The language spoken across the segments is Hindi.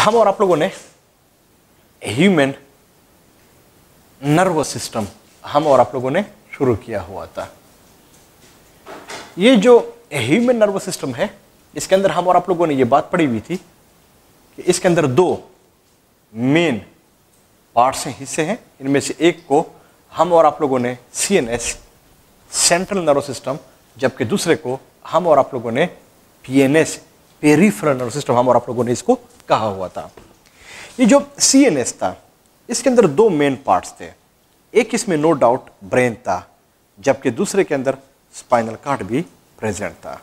हम और आप लोगों ने ह्यूमन नर्वस सिस्टम हम और आप लोगों ने शुरू किया हुआ था ये जो ह्यूमन नर्वस सिस्टम है इसके अंदर हम और आप लोगों ने ये बात पढ़ी हुई थी कि इसके अंदर दो मेन पार्ट्स हैं हिस्से हैं इनमें से एक को हम और आप लोगों ने C N S central nervous system जबकि दूसरे को हम और आप लोगों ने P N S peripheral nerve system हम और आप लोगों ने इसको कहा हुआ था ये जो सी एन एस था इसके अंदर दो मेन पार्ट्स थे एक इसमें नो डाउट ब्रेन था जबकि दूसरे के अंदर स्पाइनल कार्ड भी प्रेजेंट था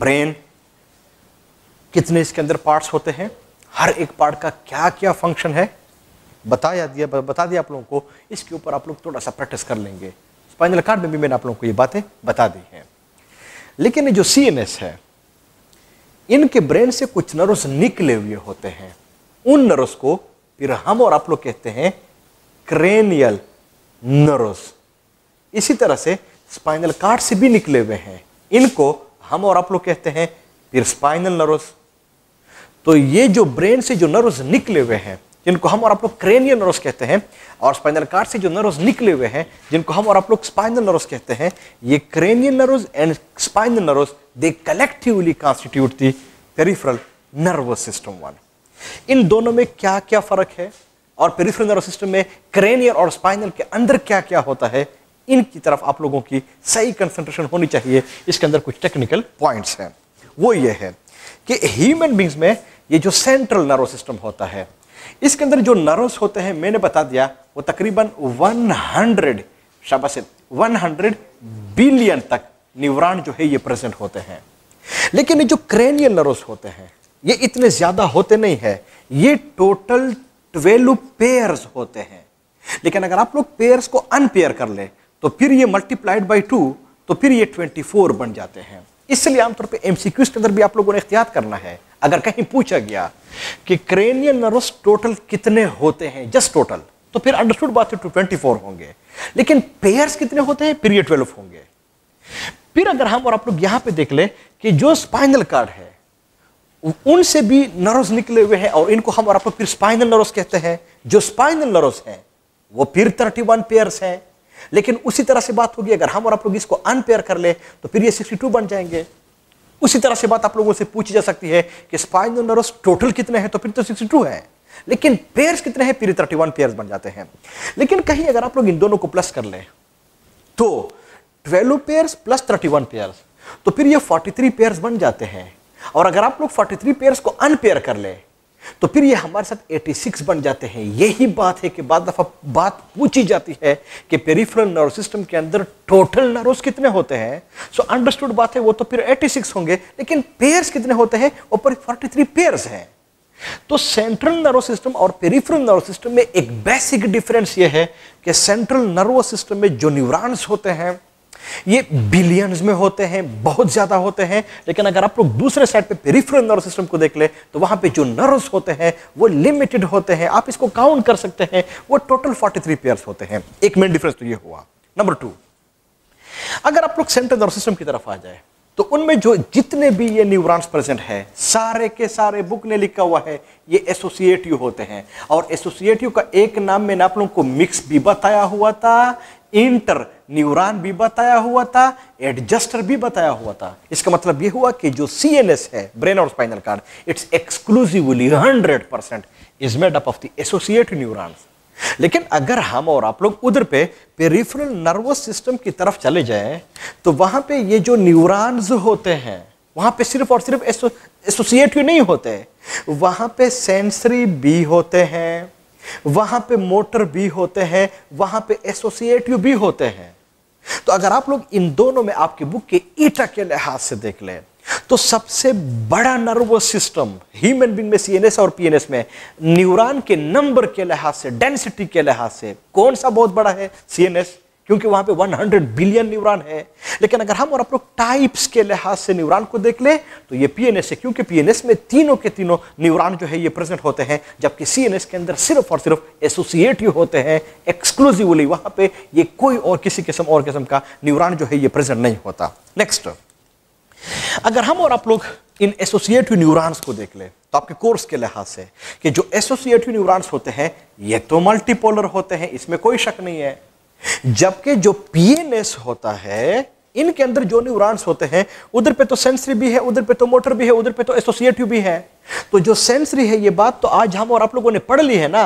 ब्रेन कितने इसके अंदर पार्ट्स होते हैं हर एक पार्ट का क्या क्या फंक्शन है बताया दिया बता दिया आप लोगों को इसके ऊपर आप लोग थोड़ा सा प्रैक्टिस कर लेंगे स्पाइनल कार्ड में भी मैंने आप लोगों को ये बातें बता दी हैं लेकिन ये जो सी है इनके ब्रेन से कुछ नर्व्स निकले हुए होते हैं उन नर्व्स को फिर हम और आप लोग कहते हैं क्रेनियल नर्व्स इसी तरह से स्पाइनल कार्ड से भी निकले हुए हैं इनको हम और आप लोग कहते हैं फिर स्पाइनल नर्व्स तो ये जो ब्रेन से जो नर्व्स निकले हुए हैं जिनको हम और आप लोग क्रेनियल नर्व्स कहते हैं और स्पाइनल कार्ड से जो नर्व्स निकले हुए हैं जिनको हम और आप लोग स्पाइनल नर्व्स कहते हैं ये cranial nerves and spinal nerves they collectively constitute the peripheral nervous system one इन दोनों में क्या क्या फर्क है और पेरिफेरल नर्वस सिस्टम में क्रेनियर और स्पाइनल के अंदर क्या क्या होता है इनकी तरफ आप लोगों की सही कंसंट्रेशन होनी चाहिए इसके अंदर कुछ टेक्निकल पॉइंट्स हैं वो ये है कि ह्यूमन बींग्स में ये जो सेंट्रल नर्वस सिस्टम होता है इसके अंदर जो नर्वस होते हैं मैंने बता दिया वो तकरीबन 100 हंड्रेड शाबाश 100 बिलियन तक निवरान जो है ये प्रेजेंट होते हैं लेकिन ये जो क्रेनियल नर्व्स होते हैं ये इतने ज़्यादा होते नहीं है ये टोटल ट्वेल्व पेयर्स होते हैं लेकिन अगर आप लोग पेयर्स को अनपेयर कर ले तो फिर ये मल्टीप्लाइड बाई टू तो फिर ये ट्वेंटी फोर बन जाते हैं इसलिए आमतौर पर एम के अंदर भी आप लोगों ने एहतियात करना है अगर कहीं पूछा गया कि क्रेनियल नर्व्स टोटल कितने होते हैं जस्ट टोटल तो फिर अंडरस्टूड बात है टू ट्वेंटी फोर होंगे लेकिन पेयर्स कितने होते हैं फिर ये ट्वेल्व होंगे फिर अगर हम और आप लोग यहां पे देख ले कि जो स्पाइनल कार्ड है उनसे भी नर्व्स निकले हुए हैं और इनको हम और आप लोग फिर स्पाइनल नर्व्स कहते हैं जो स्पाइनल नर्व्स हैं वो फिर थर्टी वन पेयर्स हैं लेकिन उसी तरह से बात होगी अगर हम और आप लोग इसको अनपेयर कर ले तो फिर ये सिक्सटी बन जाएंगे उसी तरह से बात आप लोगों से पूछी जा सकती है कि स्पाइनल नर्व्स टोटल कितने हैं तो फिर तो सिक्सटी है लेकिन पेयर्स कितने हैं फिर थर्टी वन पेयर्स बन जाते हैं लेकिन कहीं अगर आप लोग इन दोनों को प्लस कर लें तो twelve pairs plus thirty one pairs तो फिर ये फोर्टी थ्री पेयर्स बन जाते हैं और अगर आप लोग फोर्टी थ्री पेयर्स को अनपेयर कर ले तो फिर ये हमारे साथ एटी सिक्स बन जाते हैं यही बात है कि बाद दफा बात पूछी जाती है कि पेरीफ्रल नर्व सिस्टम के अंदर टोटल नर्वस कितने होते हैं सो अंडरस्टूड बात है वो तो फिर एटी सिक्स होंगे लेकिन पेयर्स कितने होते हैं ऊपर फोर्टी थ्री पेयर्स हैं तो सेंट्रल नर्व सिस्टम और पेरिफेरल नर्व सिस्टम में एक बेसिक डिफरेंस ये है कि सेंट्रल नर्व सिस्टम में जो न्यूरॉन्स होते हैं ये बिलियंस में होते हैं बहुत ज्यादा होते हैं लेकिन अगर आप लोग दूसरे साइड पे पेरिफेरल नर्वस सिस्टम को देख ले तो वहां पे जो नर्व्स होते हैं वो लिमिटेड होते हैं आप इसको काउंट कर सकते हैं वो टोटल 43 पेयर्स होते हैं एक मेन डिफरेंस तो ये हुआ नंबर टू अगर आप लोग सेंट्रल नर्वस सिस्टम की तरफ आ जाए तो उनमें जो जितने भी ये न्यूरॉन्स प्रेजेंट है सारे के सारे बुक ने लिखा हुआ है ये एसोसिएटिव होते हैं और एसोसिएटिव का एक नाम मैंने आप लोगों को मिक्स भी बताया हुआ था इंटर न्यूरॉन भी बताया हुआ था एडजस्टर भी बताया हुआ था इसका मतलब यह हुआ कि जो सी है ब्रेन और spinal cord it's exclusively hundred percent is made up of the associate neurons लेकिन अगर हम और आप लोग उधर पे पेरिफेरल नर्वस सिस्टम की तरफ चले जाएं तो वहां पे ये जो न्यूरॉन्स होते हैं वहां पे सिर्फ और सिर्फ एसोसिएट ही नहीं होते वहां पे सेंसरी भी होते हैं वहां पे मोटर भी होते हैं वहां पे एसोसिएटिव भी होते हैं तो अगर आप लोग इन दोनों में आपकी बुक के ईटा के लिहाज से देख लें तो सबसे बड़ा नर्वस सिस्टम ह्यूमन बींग में सीएनएस और पीएनएस में न्यूरॉन के नंबर के लिहाज से डेंसिटी के लिहाज से कौन सा बहुत बड़ा है सीएनएस क्योंकि वहां पे 100 बिलियन न्यूरॉन है लेकिन अगर हम और आप लोग टाइप्स के लिहाज से न्यूरॉन को देख ले तो ये पीएनएस है क्योंकि पीएनएस में तीनों के तीनों न्यूरॉन जो है ये प्रेजेंट होते हैं जबकि सीएनएस के अंदर सिर्फ और सिर्फ एसोसिएटिव होते हैं एक्सक्लूसिवली वहां पे ये कोई और किसी किस्म और किस्म का न्यूरॉन जो है ये प्रेजेंट नहीं होता नेक्स्ट अगर हम और आप लोग इन एसोसिएटिव न्यूरॉन्स को देख ले तो आपके कोर्स के लिहाज से कि जो एसोसिएटिव न्यूरॉन्स होते हैं ये तो मल्टीपोलर होते हैं इसमें कोई शक नहीं है जबकि जो पीएनएस होता है इनके अंदर जो न्यूरॉन्स होते हैं उधर पे तो सेंसरी भी है उधर पे तो मोटर भी है उधर पे तो एसोसिएटिव भी है तो जो सेंसरी है ये बात तो आज हम और आप लोगों ने पढ़ ली है ना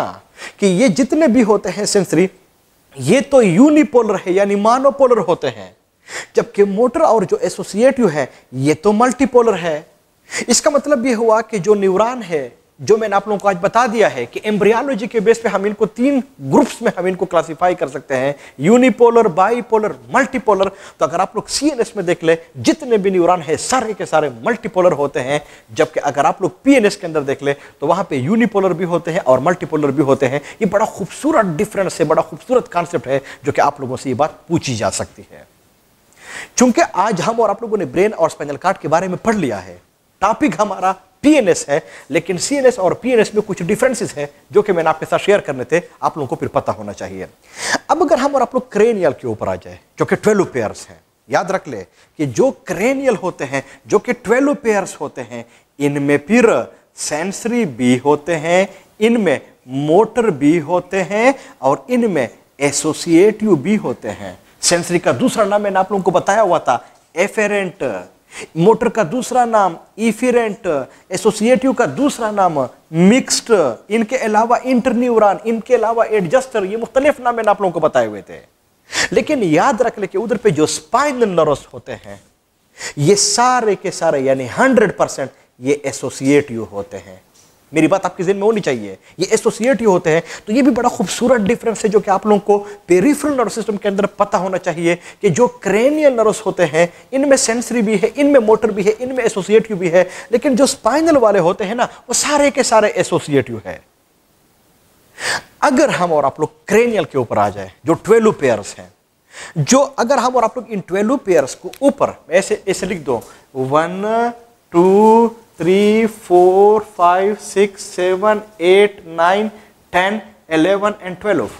कि ये जितने भी होते हैं सेंसरी ये तो यूनिपोलर है यानी मानोपोलर होते हैं जबकि मोटर और जो एसोसिएटिव है ये तो मल्टीपोलर है इसका मतलब ये हुआ कि जो न्यूरॉन है जो मैंने आप लोगों को आज बता दिया है कि एम्ब्रियालोजी के बेस पे हम इनको तीन ग्रुप्स में हम इनको क्लासिफाई कर सकते हैं यूनिपोलर बाईपोलर मल्टीपोलर तो अगर आप लोग सीएनएस में देख ले जितने भी न्यूरॉन है सारे के सारे मल्टीपोलर होते हैं जबकि अगर आप लोग पीएनएस के अंदर देख ले तो वहां पे यूनिपोलर भी होते हैं और मल्टीपोलर भी होते हैं ये बड़ा खूबसूरत डिफरेंस है बड़ा खूबसूरत कॉन्सेप्ट है जो कि आप लोगों से ये बात पूछी जा सकती है चूंकि आज हम और आप लोगों ने ब्रेन और स्पेनल कार्ड के बारे में पढ़ लिया है टॉपिक हमारा पीएनएस है लेकिन सीएनएस और पीएनएस में कुछ डिफरेंसेस हैं जो कि मैंने आपके साथ शेयर करने थे आप लोगों को फिर पता होना चाहिए अब अगर हम और आप लोग क्रेनियल के ऊपर आ जाए जो कि ट्वेल्व पेयर्स हैं याद रख ले कि जो क्रेनियल होते हैं जो कि ट्वेल्व पेयर्स होते हैं इनमें फिर सेंसरी बी होते हैं इनमें मोटर बी होते हैं और इनमें एसोसिएटिव बी होते हैं सेंसरी का दूसरा नाम मैंने आप लोगों को बताया हुआ था एफेरेंट मोटर का दूसरा नाम इफिरेंट एसोसिएटिव का दूसरा नाम मिक्स्ड इनके अलावा इंटरन्यूरान इनके अलावा एडजस्टर ये मुख्तलिफ नाम मैंने आप लोगों को बताए हुए थे लेकिन याद रख ले कि उधर पे जो स्पाइन नर्वस होते हैं ये सारे के सारे यानी हंड्रेड परसेंट ये एसोसिएटिव होते हैं मेरी बात आपके जिन में होनी चाहिए ये एसोसिएट ही होते हैं तो ये भी बड़ा खूबसूरत डिफरेंस है जो कि आप लोगों को पेरीफ्रल नर्व सिस्टम के अंदर पता होना चाहिए कि जो क्रेनियल नर्व्स होते हैं इनमें सेंसरी भी है इनमें मोटर भी है इनमें एसोसिएटिव भी है लेकिन जो स्पाइनल वाले होते हैं ना वो सारे के सारे एसोसिएटिव है अगर हम और आप लोग क्रेनियल के ऊपर आ जाए जो ट्वेल्व पेयर्स हैं जो अगर हम और आप लोग इन ट्वेल्व पेयर्स को ऊपर ऐसे ऐसे लिख दो one two three four five six seven eight nine ten eleven and twelve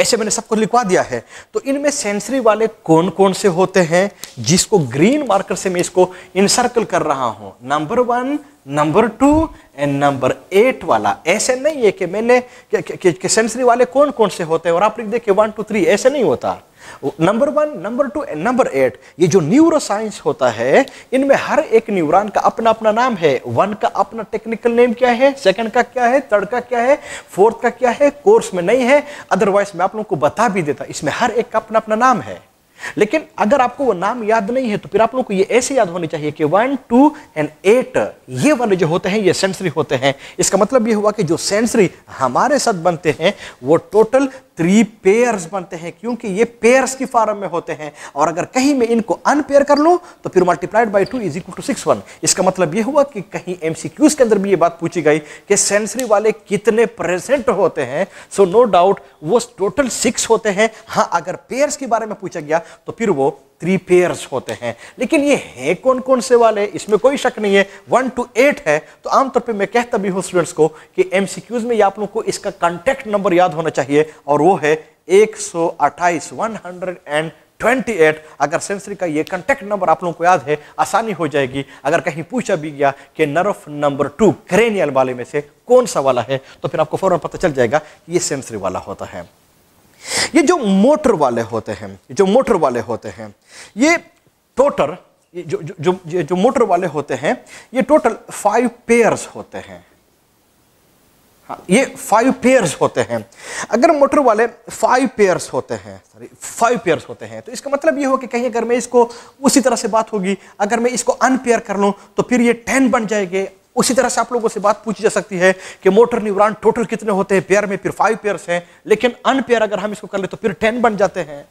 ऐसे मैंने सबको लिखवा दिया है तो इनमें सेंसरी वाले कौन कौन से होते हैं जिसको ग्रीन मार्कर से मैं इसको इनसर्कल कर रहा हूं number one number two and number eight वाला ऐसे नहीं है कि मैंने सेंसरी वाले कौन कौन से होते हैं और आप लिख देखिए वन टू थ्री ऐसे नहीं होता number one number two and number eight ये जो न्यूरो साइंस होता है इनमें हर एक न्यूरॉन का अपना अपना नाम है वन का अपना टेक्निकल नेम क्या है सेकंड का क्या है थर्ड का क्या है फोर्थ का क्या है कोर्स में नहीं है अदरवाइज मैं आप लोगों को बता भी देता इसमें हर एक का अपना अपना नाम है लेकिन अगर आपको वो नाम याद नहीं है तो फिर आप लोगों को ये ऐसे याद होने चाहिए कि वन टू एंड एट ये वर्ण जो होते हैं ये सेंसरी होते हैं इसका मतलब ये हुआ कि जो सेंसरी हमारे साथ बनते हैं वो टोटल थ्री पेयर्स बनते हैं क्योंकि ये पेयर्स की फॉर्म में होते हैं और अगर कहीं मैं इनको अनपेयर कर लूँ तो फिर multiplied by two is equal to six one इसका मतलब ये हुआ कि कहीं एम के अंदर भी ये बात पूछी गई कि सेंसरी वाले कितने प्रेजेंट होते हैं सो नो डाउट वो टोटल सिक्स होते हैं हाँ अगर पेयर्स के बारे में पूछा गया तो फिर वो थ्री पेयर्स होते हैं लेकिन ये है कौन कौन से वाले इसमें कोई शक नहीं है वन टू एट है तो आमतौर पे मैं कहता भी हूँ स्टूडेंट्स को कि एमसीक्यूज में आप लोग को इसका कॉन्टैक्ट नंबर याद होना चाहिए और वो है एक सौ अट्ठाईस वन हंड्रेड एंड 28 अगर सेंसरी का ये कंटेक्ट नंबर आप लोगों को याद है आसानी हो जाएगी अगर कहीं पूछा भी गया कि नर्फ नंबर टू क्रेनियल वाले में से कौन सा वाला है तो फिर आपको फौरन पता चल जाएगा ये सेंसरी वाला होता है ये जो मोटर वाले होते हैं जो मोटर वाले होते हैं ये टोटल जो जो जो, जो मोटर वाले होते हैं ये टोटल फाइव पेयर्स होते हैं हाँ ये फाइव पेयर्स होते हैं अगर मोटर वाले फाइव पेयर्स होते हैं सॉरी फाइव पेयर्स होते हैं तो इसका मतलब ये हो कि कहीं अगर मैं इसको उसी तरह से बात होगी अगर मैं इसको अनपेयर कर लूँ तो फिर ये टेन बन जाएंगे उसी तरह से आप लोगों से बात पूछी जा सकती है कि मोटर न्यूरॉन टोटल कितने होते हैं पेयर में फिर फाइव पेयर्स हैं लेकिन अनपेयर अगर हम इसको कर ले तो फिर टेन बन जाते हैं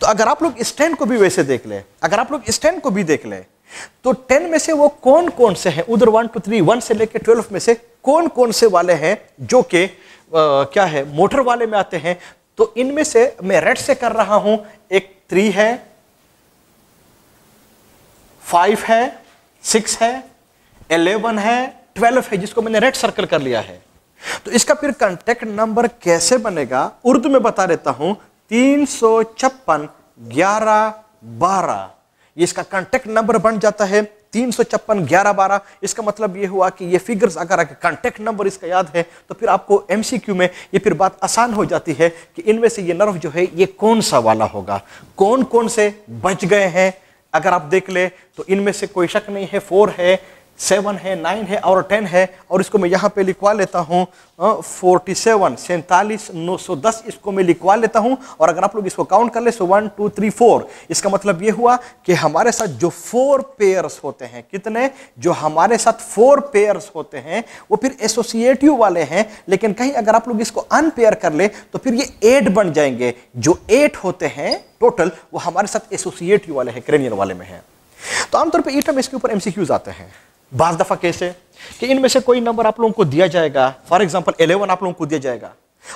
तो अगर आप लोग स्टैंड को भी वैसे देख ले अगर आप लोग स्टैंड को भी देख ले तो टेन में से वो कौन कौन से हैं उधर वन टू थ्री वन से लेकर ट्वेल्व में से कौन कौन से वाले हैं जो कि क्या है मोटर वाले में आते हैं तो इनमें से मैं रेड से कर रहा हूं एक थ्री है फाइव है सिक्स है एलेवन है ट्वेल्व है जिसको मैंने रेड सर्कल कर लिया है तो इसका फिर कॉन्टेक्ट नंबर कैसे बनेगा उर्दू में बता देता हूं तीन सौ छप्पन ग्यारह बारह इसका कॉन्टेक्ट नंबर बन जाता है तीन सौ छप्पन ग्यारह बारह इसका मतलब ये हुआ कि ये फिगर्स अगर आगे कॉन्टेक्ट नंबर इसका याद है तो फिर आपको एमसीक्यू में ये फिर बात आसान हो जाती है कि इनमें से ये नर्व जो है ये कौन सा वाला होगा कौन कौन से बच गए हैं अगर आप देख ले तो इनमें से कोई शक नहीं है फोर है सेवन है नाइन है और टेन है और इसको मैं यहाँ पे लिखवा लेता हूँ फोर्टी सेवन सैंतालीस नौ सौ दस इसको मैं लिखवा लेता हूँ और अगर आप लोग इसको काउंट कर ले so one two three four इसका मतलब ये हुआ कि हमारे साथ जो फोर पेयर्स होते हैं कितने जो हमारे साथ फोर पेयर्स होते हैं वो फिर एसोसिएटिव वाले हैं लेकिन कहीं अगर आप लोग इसको अनपेयर कर ले तो फिर ये एट बन जाएंगे जो एट होते हैं टोटल वो हमारे साथ एसोसिएटिव वाले हैं क्रेनियन वाले में हैं तो आमतौर पर ईटम e इसके ऊपर एमसीक्यूज आते हैं बाज दफ़ा कैसे कि इनमें से कोई नंबर आप लोगों को दिया जाएगा फॉर एग्जाम्पल एलेवन आप लोगों को दिया जाएगा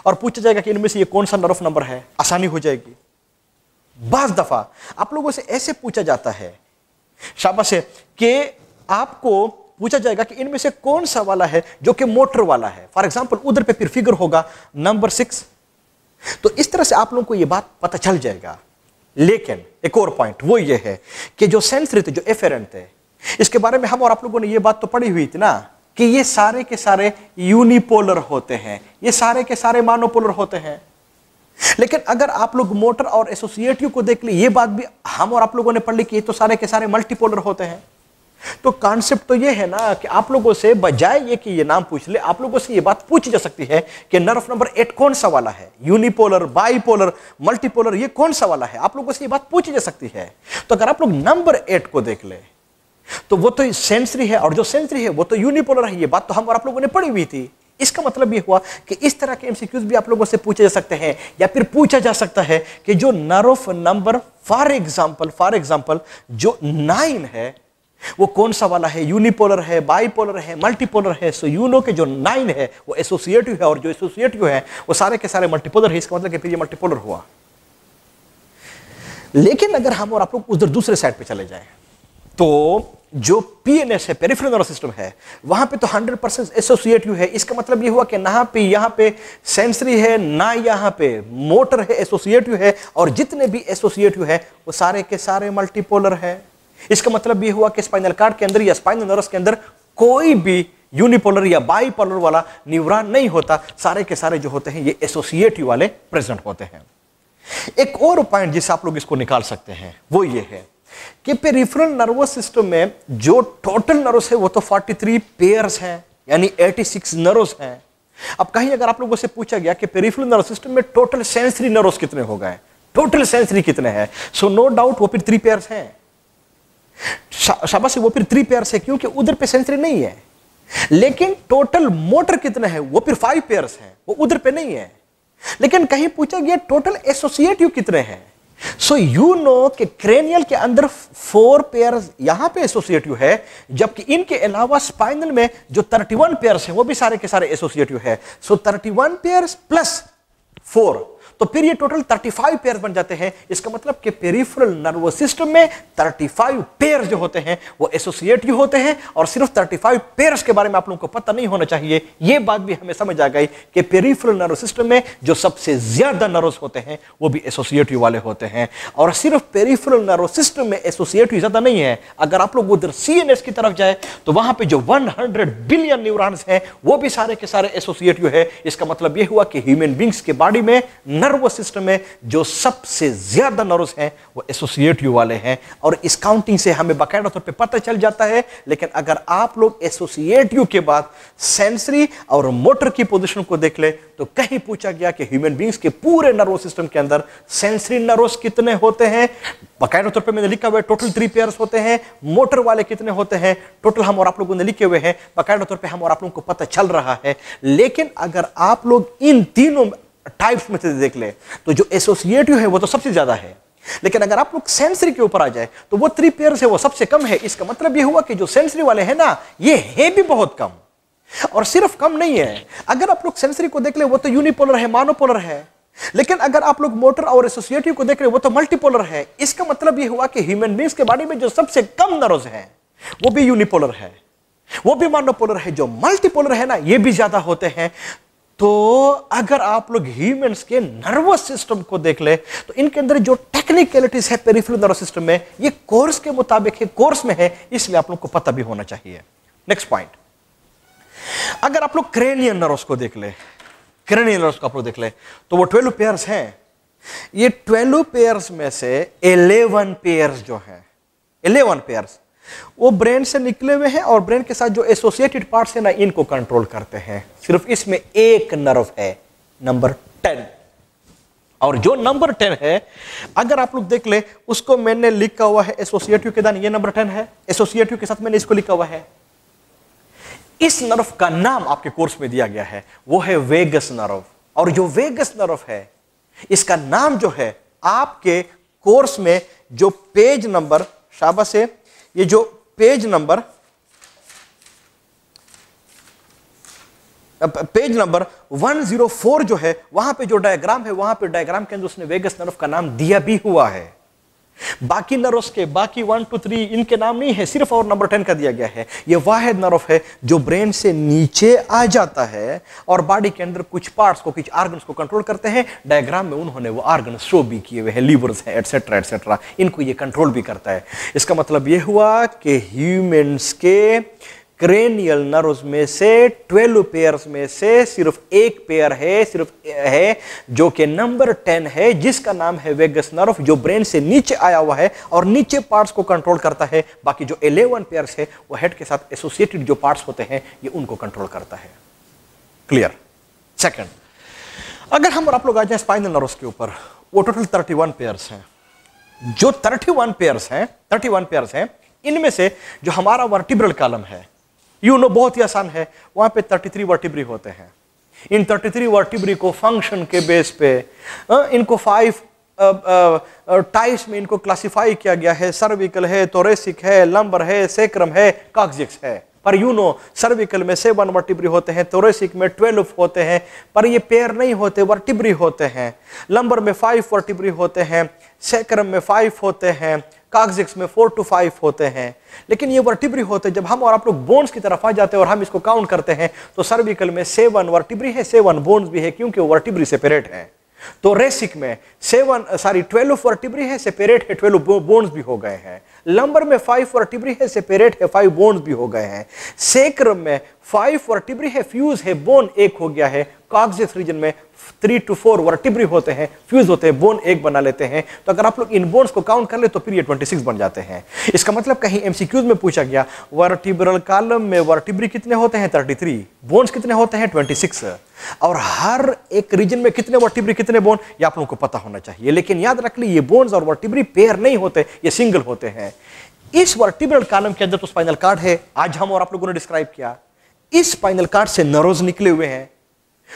और पूछा जाएगा कि इनमें से ये कौन सा नरफ नंबर है आसानी हो जाएगी बाज दफ़ा आप लोगों से ऐसे पूछा जाता है शाबाश है कि आपको पूछा जाएगा कि इनमें से कौन सा वाला है जो कि मोटर वाला है फॉर एग्जाम्पल उधर पे फिर फिगर होगा नंबर सिक्स तो इस तरह से आप लोगों को ये बात पता चल जाएगा लेकिन एक और पॉइंट वो ये है कि जो सेंसरी थे जो एफेरेंट थे इसके बारे में हम और आप लोगों ने यह बात तो पढ़ी हुई थी ना कि ये सारे के सारे यूनिपोलर होते हैं ये सारे के सारे मानोपोलर होते हैं लेकिन अगर आप लोग मोटर और एसोसिएटिव को देख ली ये बात भी हम और आप लोगों ने पढ़ ली कि ये तो सारे के सारे मल्टीपोलर होते हैं तो कॉन्सेप्ट तो ये है ना कि आप लोगों से बजाय ये कि ये नाम पूछ ले आप लोगों से ये बात पूछी जा सकती है कि नर्फ नंबर एट कौन सा वाला है यूनिपोलर बाईपोलर मल्टीपोलर ये कौन सा वाला है आप लोगों से ये बात पूछी जा सकती है तो अगर आप लोग नंबर एट को देख ले तो वो तो सेंसरी है और जो सेंसरी है वो तो यूनिपोलर है ये बात तो हम और आप लोगों ने पढ़ी हुई थी इसका मतलब ये हुआ कि इस तरह के एमसीक्यूज भी आप लोगों से पूछे जा सकते हैं या फिर पूछा जा सकता है कि जो नरोफ number for example for example जो नाइन है वो कौन सा वाला है यूनिपोलर है बाईपोलर है मल्टीपोलर है सो यू नो के जो नाइन है वो एसोसिएटिव है और जो एसोसिएटिव है वो सारे के सारे मल्टीपोलर है इसका मतलब कि फिर ये मल्टीपोलर हुआ लेकिन अगर हम और आप लोग उधर दूसरे साइड पे चले जाएं तो जो पीएनएस है पेरिफेरल नर्वस सिस्टम है वहां पे तो 100 परसेंट एसोसिएट यू है इसका मतलब ये हुआ कि ना पे यहां पे सेंसरी है ना यहां पे मोटर है एसोसिएट यू है और जितने भी एसोसिएट यू है वो सारे के सारे मल्टीपोलर है इसका मतलब ये हुआ कि स्पाइनल कार्ड के अंदर या स्पाइनल नर्वस के अंदर कोई भी यूनिपोलर या बाईपोलर वाला निवरा नहीं होता सारे के सारे जो होते हैं ये एसोसिएट वाले प्रेजेंट होते हैं एक और पॉइंट जिससे आप लोग इसको निकाल सकते हैं वो ये है कि पेरिफेरल नर्वस सिस्टम में जो टोटल नर्वस है वो तो 43 पेयर्स हैं यानी 86 सिक्स नर्वस हैं अब कहीं अगर आप लोगों से पूछा गया कि पेरिफेरल नर्वस सिस्टम में टोटल सेंसरी नर्वस कितने हो गए टोटल सेंसरी कितने हैं सो नो डाउट वो फिर थ्री पेयर्स हैं शाबाश वो फिर थ्री पेयर्स है क्योंकि उधर पे सेंसरी नहीं है लेकिन टोटल मोटर कितने हैं वो फिर फाइव पेयर्स हैं वो उधर पे नहीं है लेकिन कहीं पूछा गया टोटल एसोसिएटिव कितने हैं सो यू नो कि क्रेनियल के अंदर फोर पेयर यहां पे एसोसिएटिव है जबकि इनके अलावा स्पाइनल में जो 31 पेयर्स है वो भी सारे के सारे एसोसिएटिव है so so, 31 pairs plus four तो फिर ये टोटल 35 फाइव पेयर बन जाते हैं इसका मतलब कि पेरिफेरल नर्वस सिस्टम में 35 फाइव पेयर जो होते हैं वो एसोसिएट ही होते हैं और सिर्फ 35 फाइव पेयर्स के बारे में आप लोगों को पता नहीं होना चाहिए ये बात भी हमें समझ आ गई कि पेरिफेरल नर्वस सिस्टम में जो सबसे ज्यादा नर्वस होते हैं वो भी एसोसिएटिव वाले होते हैं और सिर्फ पेरिफेरल नर्वस सिस्टम में एसोसिएटिव ज्यादा नहीं है अगर आप लोग उधर सी की तरफ जाए तो वहां पर जो वन बिलियन न्यूरॉन्स हैं वो भी सारे के सारे एसोसिएटिव है इसका मतलब ये हुआ कि ह्यूमन बींग्स के बॉडी में नर्वस सिस्टम में जो सबसे ज्यादा नर्वस हैं वो एसोसिएटिव वाले हैं और इस काउंटिंग से हमें बाकायदा तौर पे पता चल जाता है लेकिन अगर आप लोग एसोसिएटिव के बाद सेंसरी और मोटर की पोजिशन को देख ले तो कहीं पूछा गया कि ह्यूमन बींग्स के पूरे नर्वस सिस्टम के अंदर सेंसरी नर्वस कितने होते हैं बाकायदा तौर पर मैंने लिखा हुआ है टोटल थ्री पेयर्स होते हैं मोटर वाले कितने होते हैं टोटल हम और आप लोगों ने लिखे हुए हैं बाकायदा तौर पर हम और आप लोगों को पता चल रहा है लेकिन अगर आप लोग इन तीनों टाइप्स में से देख ले तो जो एसोसिएटिव है वो तो सबसे ज़्यादा है लेकिन अगर आप लोग सेंसरी के ऊपर आ जाए तो वो थ्री पेयर है वो सबसे कम है इसका मतलब ये हुआ कि जो सेंसरी वाले हैं ना ये है भी बहुत कम और सिर्फ कम नहीं है अगर आप लोग सेंसरी को देख ले वो तो यूनिपोलर है मानोपोलर है लेकिन अगर आप लोग मोटर और एसोसिएटिव को देख रहे वो तो मल्टीपोलर है इसका मतलब ये हुआ कि ह्यूमन बींग्स के बारे में जो सबसे कम नरोज है वो भी यूनिपोलर है वो भी मानोपोलर है जो मल्टीपोलर है ना ये भी ज्यादा होते हैं तो अगर आप लोग ह्यूमंस के नर्वस सिस्टम को देख ले तो इनके अंदर जो टेक्निकलिटीज है पेरिफेरल नर्वस सिस्टम में ये कोर्स के मुताबिक है कोर्स में है इसलिए आप लोग को पता भी होना चाहिए नेक्स्ट पॉइंट अगर आप लोग क्रेनियन नर्वस को देख ले क्रेनियन नर्वस को आप लोग देख ले तो वो ट्वेल्व पेयर्स हैं ये ट्वेल्व पेयर्स में से एलेवन पेयर्स जो हैं इलेवन पेयर्स वो ब्रेन से निकले हुए हैं और ब्रेन के साथ जो एसोसिएटेड पार्ट्स है ना इनको कंट्रोल करते हैं सिर्फ इसमें एक नर्व है नंबर टेन और जो नंबर टेन है अगर आप लोग देख ले उसको मैंने लिखा हुआ है एसोसिएटिव के दान ये नंबर टेन है एसोसिएटिव के साथ मैंने इसको लिखा हुआ है इस नर्व का नाम आपके कोर्स में दिया गया है वो है वेगस नर्व और जो वेगस नर्व है इसका नाम जो है आपके कोर्स में जो पेज नंबर शाबा से ये जो पेज नंबर पेज नंबर 104 जो है वहां पे जो डायग्राम है वहां पे डायग्राम के अंदर उसने वेगस नर्व का नाम दिया भी हुआ है बाकी नरोस के बाकी वन टू थ्री इनके नाम नहीं है सिर्फ और नंबर टेन का दिया गया है यह वाहिद नर्व है जो ब्रेन से नीचे आ जाता है और बॉडी के अंदर कुछ पार्ट्स को कुछ आर्गन्स को कंट्रोल करते हैं डायग्राम में उन्होंने वो आर्गन शो भी किए हुए हैं लीवर्स हैं एटसेट्रा एटसेट्रा इनको ये कंट्रोल भी करता है इसका मतलब ये हुआ कि ह्यूमन्स के क्रेनियल नर्व में से ट्वेल्व पेयर्स में से सिर्फ एक पेयर है सिर्फ है जो कि नंबर टेन है जिसका नाम है वेगस नर्व जो ब्रेन से नीचे आया हुआ है और नीचे पार्ट्स को कंट्रोल करता है बाकी जो इलेवन पेयर्स है वो हेड के साथ एसोसिएटेड जो पार्ट्स होते हैं ये उनको कंट्रोल करता है क्लियर सेकेंड अगर हम और आप लोग आ जाए स्पाइनल नर्व के ऊपर वो टोटल थर्टी वन पेयर्स हैं जो थर्टी वन पेयर्स हैं थर्टी वन पेयर हैं इनमें से जो हमारा वर्टिब्रल कॉलम है यू you नो know, बहुत ही आसान है वहां पे 33 वर्टिब्री होते हैं इन 33 वर्टिब्री को फंक्शन के बेस पे इनको फाइव टाइप्स में इनको क्लासिफाई किया गया है सर्विकल है तोरेसिक है लंबर है सेक्रम है कागजिक्स है पर यू नो सर्विकल में सेवन वर्टिब्री होते हैं तोरेसिक में ट्वेल्व होते हैं पर ये पेयर नहीं होते वर्टिब्री होते हैं लंबर में फाइव वर्टिब्री होते हैं सेक्रम में फाइव होते हैं कागजिक्स में फोर टू फाइव होते हैं लेकिन ये वर्टिब्री होते हैं जब हम और आप लोग बोन्स की तरफ आ जाते हैं और हम इसको काउंट करते हैं तो सर्विकल में सेवन वर्टिब्री है सेवन बोन्स भी है क्योंकि वो वर्टिब्री सेपरेट है तो रेसिक में सेवन सॉरी ट्वेल्व वर्टिब्री है सेपरेट है ट्वेल्व बोन्स भी हो गए हैं लंबर में फाइव वर्टिब्री है सेपरेट है फाइव बोन्स भी हो गए हैं सेक्रम में फाइव वर्टिब्री है फ्यूज है बोन एक हो गया है कॉक्सिस रीजन में थ्री टू फोर वर्टिब्री होते हैं फ्यूज होते हैं बोन एक बना लेते हैं तो अगर आप लोग इन बोन्स को काउंट कर ले तो फिर ये 26 बन जाते हैं इसका मतलब कहीं एमसीक्यूज में पूछा गया वर्टिब्रल कॉलम में वर्टिब्री कितने होते हैं 33 बोन्स कितने होते हैं 26 और हर एक रीजन में कितने वर्टिब्री कितने बोन ये आप लोगों को पता होना चाहिए लेकिन याद रख ली ये बोन्स और वर्टिब्री पेयर नहीं होते ये सिंगल होते हैं इस वर्टिब्रल कॉलम के अंदर तो स्पाइनल कार्ड है आज हम और आप लोगों ने डिस्क्राइब किया इस स्पाइनल कार्ड से नरोज निकले हुए हैं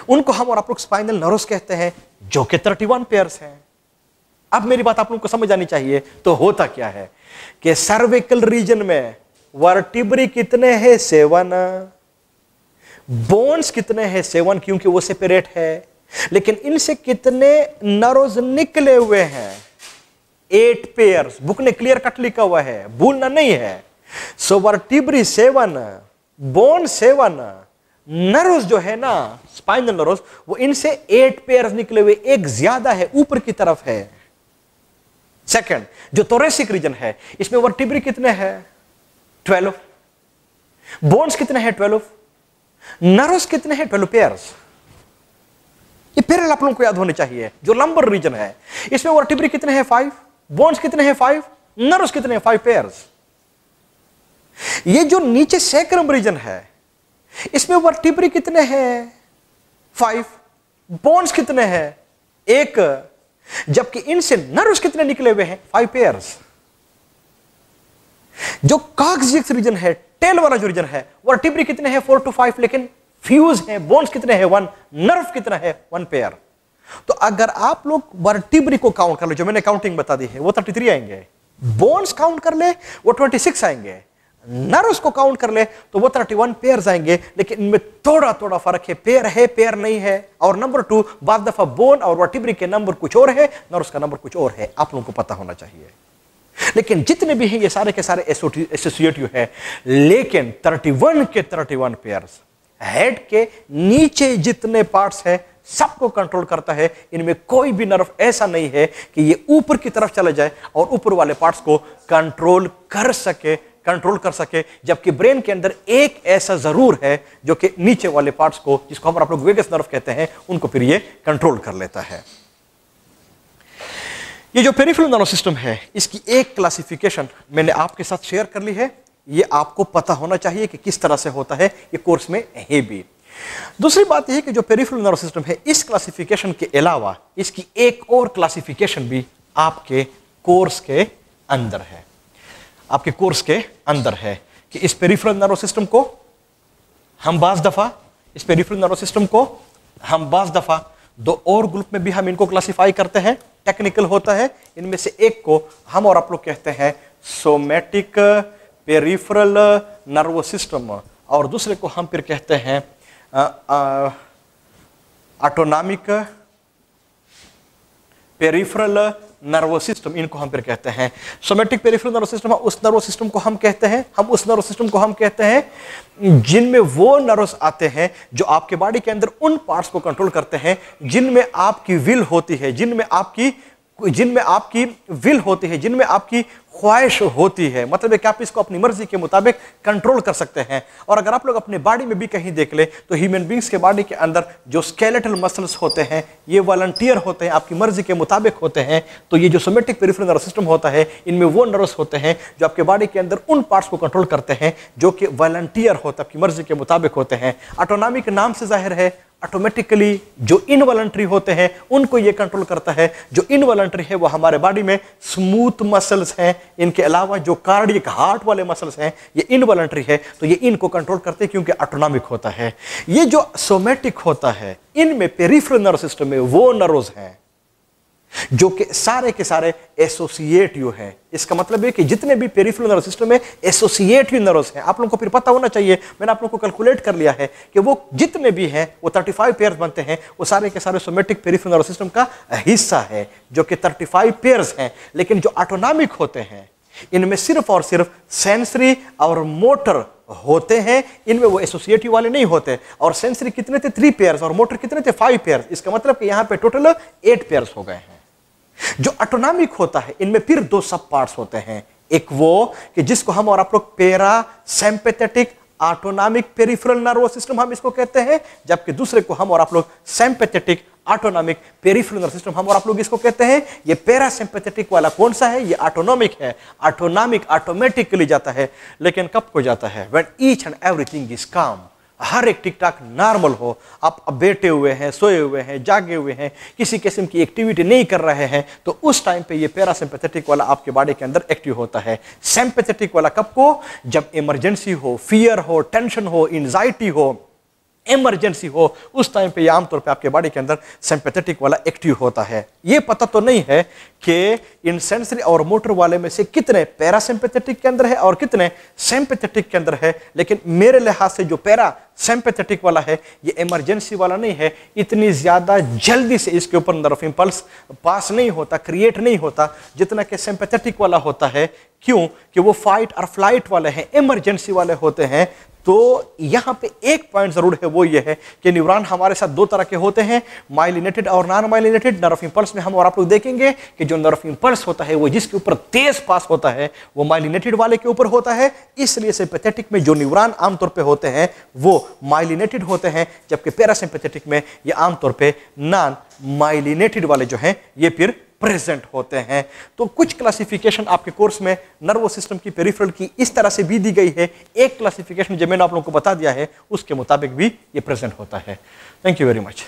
उनको हम और आप लोग स्पाइनल नर्वस कहते हैं जो कि थर्टी वन पेयर्स हैं अब मेरी बात आप लोग को समझ आनी चाहिए तो होता क्या है कि सर्विकल रीजन में वर्टिब्री कितने हैं सेवन बोन्स कितने हैं सेवन क्योंकि वो सेपरेट है लेकिन इनसे कितने नरोज निकले हुए हैं एट पेयर्स बुक ने क्लियर कट लिखा हुआ है भूलना नहीं है so vertebrae seven bone seven nerves जो है ना स्पाइनल नर्व्स वो इनसे एट पेयर निकले हुए एक ज्यादा है ऊपर की तरफ है सेकंड जो तोरेसिक रीजन है इसमें वर्टिब्री कितने हैं ट्वेल्व बोन्स कितने हैं ट्वेल्व नर्व्स कितने हैं ट्वेल्व पेयर्स ये पेरल आप लोगों को याद होने चाहिए जो लंबर रीजन है इसमें वर्टिब्री कितने हैं फाइव बोन्स कितने हैं फाइव नर्व्स कितने हैं फाइव पेयर्स ये जो नीचे सेक्रम रीजन है इसमें वर्टिब्री कितने हैं फाइव बोन्स कितने हैं एक जबकि इनसे नर्व्स कितने निकले हुए हैं फाइव पेयर्स जो कागजिक्स रीजन है टेल वाला जो रीजन है वर्टिब्री कितने हैं फोर टू फाइव लेकिन फ्यूज है बोन्स कितने हैं वन नर्व कितना है वन पेयर तो अगर आप लोग वर्टिब्री को काउंट कर लो जो मैंने काउंटिंग बता दी है वो थर्टी थ्री आएंगे बोन्स काउंट कर ले वो ट्वेंटी सिक्स आएंगे नर उसको काउंट कर ले तो वो थर्टी वन पेयर आएंगे लेकिन इनमें थोड़ा थोड़ा फर्क है पेयर है पेयर नहीं है और नंबर टू बाद दफा बोन और वटिबरी के नंबर कुछ और है नर उसका नंबर कुछ और है आप लोगों को पता होना चाहिए लेकिन जितने भी हैं ये सारे के सारे एसोसिएटिव है लेकिन थर्टी वन के थर्टी वन पेयर हेड के नीचे जितने पार्ट्स है सबको कंट्रोल करता है इनमें कोई भी नर्व ऐसा नहीं है कि ये ऊपर की तरफ चला जाए और ऊपर वाले पार्ट्स को कंट्रोल कर सके कंट्रोल कर सके जबकि ब्रेन के अंदर एक ऐसा ज़रूर है जो कि नीचे वाले पार्ट्स को जिसको हम आप लोग वेगस नर्व कहते हैं उनको फिर ये कंट्रोल कर लेता है ये जो पेरिफिल नर्व सिस्टम है इसकी एक क्लासिफिकेशन मैंने आपके साथ शेयर कर ली है ये आपको पता होना चाहिए कि किस तरह से होता है ये कोर्स में है भी दूसरी बात यह कि जो पेरिफिल नर्व सिस्टम है इस क्लासिफिकेशन के अलावा इसकी एक और क्लासिफिकेशन भी आपके कोर्स के अंदर है आपके कोर्स के अंदर है कि इस पेरीफ्रल नर्व सिस्टम को हम बाज दफ़ा इस पेरीफ्रल नर्व सिस्टम को हम बाज दफ़ा दो और ग्रुप में भी हम इनको क्लासिफाई करते हैं टेक्निकल होता है इनमें से एक को हम और आप लोग कहते हैं सोमेटिक पेरीफ्रल नर्व सिस्टम और दूसरे को हम फिर कहते हैं ऑटोनॉमिक पेरीफ्रल नर्वस सिस्टम इनको हम फिर कहते हैं सोमेटिक पेरिफेरल नर्वस सिस्टम उस नर्वस सिस्टम को हम कहते हैं हम उस नर्वस सिस्टम को हम कहते हैं जिनमें वो नर्वस आते हैं जो आपके बॉडी के अंदर उन पार्ट्स को कंट्रोल करते हैं जिनमें आपकी विल होती है जिनमें आपकी जिनमें आपकी विल होती है जिनमें आपकी ख्वाहिश होती है मतलब है कि आप इसको अपनी मर्जी के मुताबिक कंट्रोल कर सकते हैं और अगर आप लोग अपने बॉडी में भी कहीं देख लें तो ह्यूमन बींग्स के बॉडी के अंदर जो स्केलेटल मसल्स होते हैं ये वॉलंटियर होते हैं आपकी मर्जी के मुताबिक होते हैं तो ये जो सोमेटिक पेरीफ्रल नर्वस सिस्टम होता है इनमें वो नर्वस होते हैं जो आपके बॉडी के अंदर उन पार्ट्स को कंट्रोल करते हैं जो कि वॉलंटियर होते हैं आपकी मर्जी के मुताबिक होते हैं ऑटोनॉमी के नाम से जाहिर है ऑटोमेटिकली जो इनवॉलेंट्री होते हैं उनको ये कंट्रोल करता है जो इनवॉलेंट्री है वो हमारे बॉडी में स्मूथ मसल्स हैं इनके अलावा जो कार्डिक हार्ट वाले मसल्स हैं ये इनवॉलेंट्री है तो ये इनको कंट्रोल करते हैं क्योंकि ऑटोनॉमिक होता है ये जो सोमेटिक होता है इनमें पेरीफ्रल नर्व सिस्टम में वो नर्व्स हैं जो कि सारे के सारे एसोसिएटिव हैं इसका मतलब है कि जितने भी पेरिफेरल नर्व सिस्टम में एसोसिएटिव नर्वस हैं आप लोगों को फिर पता होना चाहिए मैंने आप लोगों को कैलकुलेट कर लिया है कि वो जितने भी हैं वो 35 फाइव पेयर बनते हैं वो सारे के सारे सोमेटिक पेरिफेरल नर्व सिस्टम का हिस्सा है जो कि 35 फाइव पेयर हैं लेकिन जो ऑटोनॉमिक होते हैं इनमें सिर्फ और सिर्फ सेंसरी और मोटर होते हैं इनमें वो एसोसिएटिव वाले नहीं होते और सेंसरी कितने थे थ्री पेयर और मोटर कितने थे फाइव पेयर इसका मतलब कि यहाँ पे टोटल एट पेयर हो गए हैं जो ऑटोनॉमिक होता है इनमें फिर दो सब पार्ट्स होते हैं एक वो कि जिसको हम और आप लोग parasympathetic autonomic peripheral nervous system हम इसको कहते हैं जबकि दूसरे को हम और आप लोग sympathetic autonomic peripheral nervous system हम और आप लोग इसको कहते हैं ये पैरासिम्पेथेटिक वाला कौन सा है ये ऑटोनॉमिक है ऑटोनॉमिक ऑटोमेटिकली जाता है लेकिन कब को जाता है when each and everything is काम हर एक ठीक ठाक नॉर्मल हो आप बैठे हुए हैं सोए हुए हैं जागे हुए हैं किसी किस्म की एक्टिविटी नहीं कर रहे हैं तो उस टाइम पे ये पैरासिम्पेथेटिक वाला आपके बॉडी के अंदर एक्टिव होता है सिंपेथेटिक वाला कब को जब इमरजेंसी हो फियर हो टेंशन हो एनजाइटी हो एमरजेंसी हो उस टाइम पे आमतौर पे आपके बॉडी के अंदर सिंपैथेटिक वाला एक्टिव होता है ये पता तो नहीं है कि इन सेंसरी और मोटर वाले में से कितने पैरासिम्पैथेटिक के अंदर है और कितने सिंपैथेटिक के अंदर है लेकिन मेरे लिहाज से जो पैरा सिंपैथेटिक वाला है ये इमरजेंसी वाला नहीं है इतनी ज़्यादा जल्दी से इसके ऊपर अंदर इम्पल्स पास नहीं होता क्रिएट नहीं होता जितना कि सिंपैथेटिक वाला होता है क्यों कि वो फाइट और फ्लाइट वाले हैं इमरजेंसी वाले होते हैं तो यहाँ पे एक पॉइंट जरूर है वो ये है कि न्यूरॉन हमारे साथ दो तरह के होते हैं माइलिनेटेड और नॉन माइलिनेटेड नर्व इंपल्स में हम और आप लोग देखेंगे कि जो नर्व इंपल्स होता है वो जिसके ऊपर तेज पास होता है वो माइलिनेटेड वाले के ऊपर होता है इसलिए सिंपथेटिक में जो न्यूरॉन आमतौर पर होते हैं वो माइलिनेटेड होते हैं जबकि पैरासिम्पथेटिक में ये आमतौर पर नॉन माइलिनेटेड वाले जो हैं ये फिर प्रेजेंट होते हैं तो कुछ क्लासिफिकेशन आपके कोर्स में नर्वो सिस्टम की पेरिफेरल की इस तरह से भी दी गई है एक क्लासिफिकेशन जो मैंने आप लोगों को बता दिया है उसके मुताबिक भी ये प्रेजेंट होता है थैंक यू वेरी मच